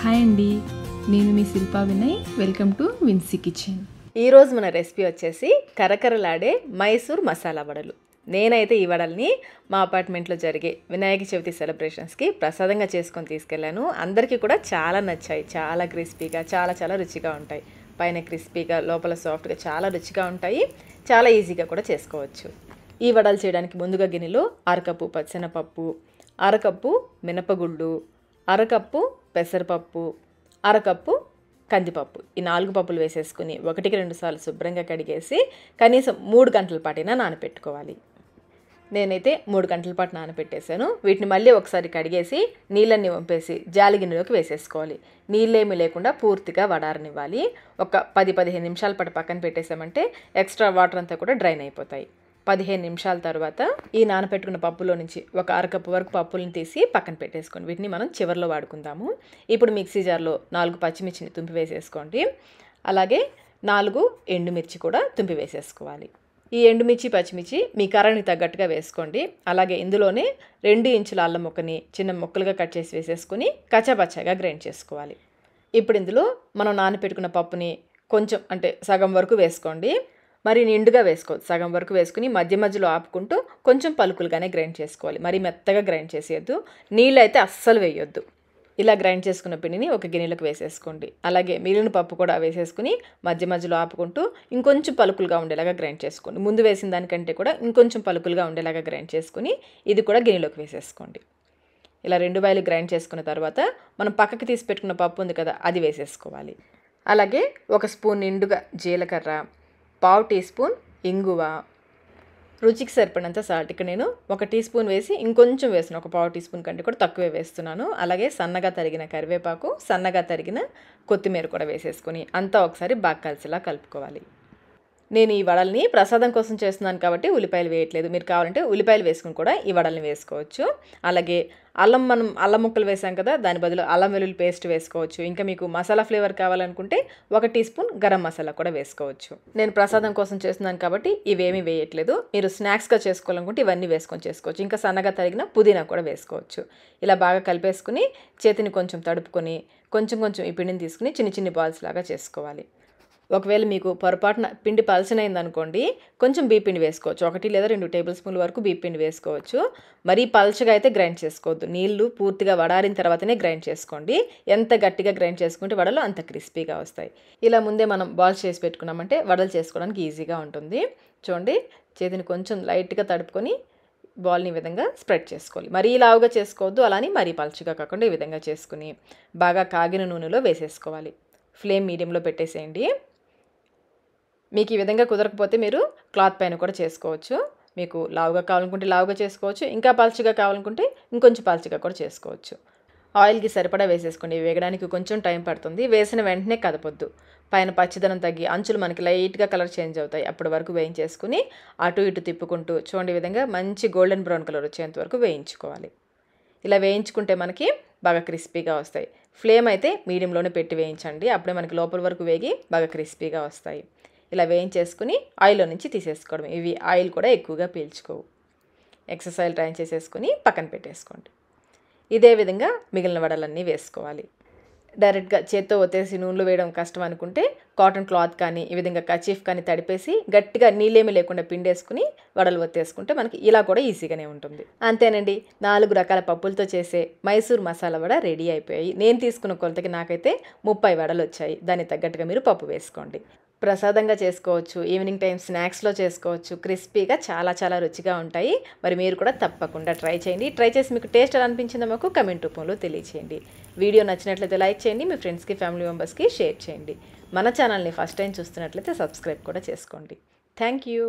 hi అండి నేను మీ Shilpa Vinay welcome to Vinci kitchen ఈరోజు మన రెసిపీ వచ్చేసి కరకరలాడే మైసూర్ మసాలా వడలు నేనైతే ఈ వడల్ని మా అపార్ట్మెంట్లో జరిగే వినాయక చవితి సెలబ్రేషన్స్కి ప్రసాదంగా చేసుకొని తీసుకెళ్ళాను అందరికీ కూడా చాలా నచ్చాయి చాలా క్రిస్పీగా చాలా చాలా రుచిగా ఉంటాయి పైన క్రిస్పీగా లోపల సాఫ్ట్గా చాలా రుచిగా ఉంటాయి చాలా ఈజీగా కూడా చేసుకోవచ్చు ఈ వడలు చేయడానికి ముందుగా గిన్నెలో అరకప్పు పచ్చనపప్పు అరకప్పు మినపగుళ్ళు అరకప్పు పెసరపప్పు అరకప్పు కందిపప్పు ఈ నాలుగు పప్పులు వేసేసుకుని ఒకటికి రెండు సార్లు శుభ్రంగా కడిగేసి కనీసం మూడు గంటల పాటైనా నానపెట్టుకోవాలి నేనైతే మూడు గంటల పాటు నానపెట్టేశాను వీటిని మళ్ళీ ఒకసారి కడిగేసి నీళ్ళన్ని వంపేసి జాలిగిన్నెలోకి వేసేసుకోవాలి నీళ్ళేమి లేకుండా పూర్తిగా వడారనివ్వాలి ఒక పది పదిహేను నిమిషాల పాటు పక్కన పెట్టేసామంటే ఎక్స్ట్రా వాటర్ అంతా కూడా డ్రైన్ అయిపోతాయి పదిహేను నిమిషాల తర్వాత ఈ నానపెట్టుకున్న పప్పులో నుంచి ఒక అరకప్పు వరకు పప్పులను తీసి పక్కన పెట్టేసుకోండి వీటిని మనం చివరిలో వాడుకుందాము ఇప్పుడు మిక్సీ జార్లో నాలుగు పచ్చిమిర్చిని తుంపి వేసేసుకోండి అలాగే నాలుగు ఎండుమిర్చి కూడా తుంపి వేసేసుకోవాలి ఈ ఎండుమిర్చి పచ్చిమిర్చి మీ కర్రని తగ్గట్టుగా వేసుకోండి అలాగే ఇందులోనే రెండు ఇంచుల అల్లం ముక్కని చిన్న ముక్కలుగా కట్ చేసి వేసేసుకుని కచ్చాపచ్చాగా గ్రైండ్ చేసుకోవాలి ఇప్పుడు ఇందులో మనం నానపెట్టుకున్న పప్పుని కొంచెం అంటే సగం వరకు వేసుకోండి మరి నిండుగా వేసుకోవచ్చు సగం వరకు వేసుకుని మధ్య మధ్యలో ఆపుకుంటూ కొంచెం పలుకులుగానే గ్రైండ్ చేసుకోవాలి మరి మెత్తగా గ్రైండ్ చేసేయద్దు నీళ్ళు అయితే అస్సలు వేయొద్దు ఇలా గ్రైండ్ చేసుకున్న పిండిని ఒక గిన్నెలకు వేసేసుకోండి అలాగే మిగిలిన పప్పు కూడా వేసేసుకుని మధ్య మధ్యలో ఆపుకుంటూ ఇంకొంచెం పలుకులుగా ఉండేలాగా గ్రైండ్ చేసుకోండి ముందు వేసిన దానికంటే కూడా ఇంకొంచెం పలుకులుగా ఉండేలాగా గ్రైండ్ చేసుకుని ఇది కూడా గిన్నెలోకి వేసేసుకోండి ఇలా రెండు బాయిలు గ్రైండ్ చేసుకున్న తర్వాత మనం పక్కకి తీసి పెట్టుకున్న పప్పు ఉంది కదా అది వేసేసుకోవాలి అలాగే ఒక స్పూన్ నిండుగా జీలకర్ర పావు టీ స్పూన్ ఇంగువ రుచికి సరిపడినంత సాల్ట్ ఇక్కడ నేను ఒక టీ స్పూన్ వేసి ఇంకొంచెం వేసిన ఒక పావు టీ స్పూన్ కంటే కూడా తక్కువే వేస్తున్నాను అలాగే సన్నగా తరిగిన కరివేపాకు సన్నగా తరిగిన కొత్తిమీర కూడా వేసేసుకొని అంతా ఒకసారి బాగా కలిసేలా కలుపుకోవాలి నేను ఈ వడల్ని ప్రసాదం కోసం చేస్తున్నాను కాబట్టి ఉల్లిపాయలు వేయట్లేదు మీరు కావాలంటే ఉల్లిపాయలు వేసుకుని కూడా ఈ వడల్ని వేసుకోవచ్చు అలాగే అల్లం మనం అల్లం ముక్కలు వేసాం కదా దాని బదులు అల్లం వెల్లుల్లి పేస్ట్ వేసుకోవచ్చు ఇంకా మీకు మసాలా ఫ్లేవర్ కావాలనుకుంటే ఒక టీ స్పూన్ గరం మసాలా కూడా వేసుకోవచ్చు నేను ప్రసాదం కోసం చేస్తున్నాను కాబట్టి ఇవేమీ వేయట్లేదు మీరు స్నాక్స్గా చేసుకోవాలనుకుంటే ఇవన్నీ వేసుకొని చేసుకోవచ్చు ఇంకా సన్నగా తరిగిన పుదీనా కూడా వేసుకోవచ్చు ఇలా బాగా కలిపేసుకుని చేతిని కొంచెం తడుపుకొని కొంచెం కొంచెం ఈ పిండిని తీసుకుని చిన్న చిన్ని బాల్స్ లాగా చేసుకోవాలి ఒకవేళ మీకు పొరపాటున పిండి పలచన కొంచెం బీపిండి వేసుకోవచ్చు ఒకటి లేదా రెండు టేబుల్ స్పూన్ల వరకు బీపిండి వేసుకోవచ్చు మరీ పలచగా అయితే గ్రైండ్ చేసుకోవద్దు నీళ్లు పూర్తిగా వడారిన తర్వాతనే గ్రైండ్ చేసుకోండి ఎంత గట్టిగా గ్రైండ్ చేసుకుంటే వడలు అంత క్రిస్పీగా వస్తాయి ఇలా ముందే మనం బాల్స్ చేసి పెట్టుకున్నామంటే వడలు చేసుకోవడానికి ఈజీగా ఉంటుంది చూడండి చేతిని కొంచెం లైట్గా తడుపుకొని బాల్ని ఈ విధంగా స్ప్రెడ్ చేసుకోవాలి మరీ లావుగా చేసుకోవద్దు అలానే మరీ పలుచగా కాకుండా ఈ విధంగా చేసుకుని బాగా కాగిన నూనెలో వేసేసుకోవాలి ఫ్లేమ్ మీడియంలో పెట్టేసేయండి మీకు ఈ విధంగా కుదరకపోతే మీరు క్లాత్ పైన కూడా చేసుకోవచ్చు మీకు లావుగా కావాలనుకుంటే లావుగా చేసుకోవచ్చు ఇంకా పాల్చిగా కావాలనుకుంటే ఇంకొంచెం పాల్చిగా కూడా చేసుకోవచ్చు ఆయిల్కి సరిపడా వేసేసుకోండి వేగడానికి కొంచెం టైం పడుతుంది వేసిన వెంటనే కదపొద్దు పైన పచ్చిదనం తగ్గి అంచులు మనకి లైట్గా కలర్ చేంజ్ అవుతాయి అప్పటి వరకు వేయించేసుకుని అటు ఇటు తిప్పుకుంటూ చూడండి విధంగా మంచి గోల్డెన్ బ్రౌన్ కలర్ వచ్చేంత వరకు వేయించుకోవాలి ఇలా వేయించుకుంటే మనకి బాగా క్రిస్పీగా వస్తాయి ఫ్లేమ్ అయితే మీడియంలోనే పెట్టి వేయించండి అప్పుడే మనకి లోపల వరకు వేగి బాగా క్రిస్పీగా వస్తాయి ఇలా వేయించేసుకుని ఆయిల్లో నుంచి తీసేసుకోవడం ఇవి ఆయిల్ కూడా ఎక్కువగా పీల్చుకోవు ఎక్సెస్ ఆయిల్ ట్రైన్ చేసేసుకుని పక్కన పెట్టేసుకోండి ఇదే విధంగా మిగిలిన వడలన్నీ వేసుకోవాలి డైరెక్ట్గా చేత్తో ఒత్తేసి నూనెలు వేయడం కష్టం అనుకుంటే కాటన్ క్లాత్ కానీ ఈ విధంగా కచీఫ్ కానీ తడిపేసి గట్టిగా నీళ్ళేమి లేకుండా పిండేసుకుని వడలు ఒత్తేసుకుంటే మనకి ఇలా కూడా ఈజీగానే ఉంటుంది అంతేనండి నాలుగు రకాల పప్పులతో చేసే మైసూర్ మసాలా వడ రెడీ అయిపోయాయి నేను తీసుకున్న కొలతకి నాకైతే ముప్పై వడలు వచ్చాయి దానికి తగ్గట్టుగా మీరు పప్పు వేసుకోండి ప్రసాదంగా చేసుకోవచ్చు ఈవినింగ్ టైం స్నాక్స్లో చేసుకోవచ్చు క్రిస్పీగా చాలా చాలా రుచిగా ఉంటాయి మరి మీరు కూడా తప్పకుండా ట్రై చేయండి ట్రై చేసి మీకు టేస్ట్ ఎలా అనిపించిందో మాకు కమెంట్ రూపంలో తెలియచేయండి వీడియో నచ్చినట్లయితే లైక్ చేయండి మీ ఫ్రెండ్స్కి ఫ్యామిలీ మెంబర్స్కి షేర్ చేయండి మన ఛానల్ని ఫస్ట్ టైం చూస్తున్నట్లయితే సబ్స్క్రైబ్ కూడా చేసుకోండి థ్యాంక్ యూ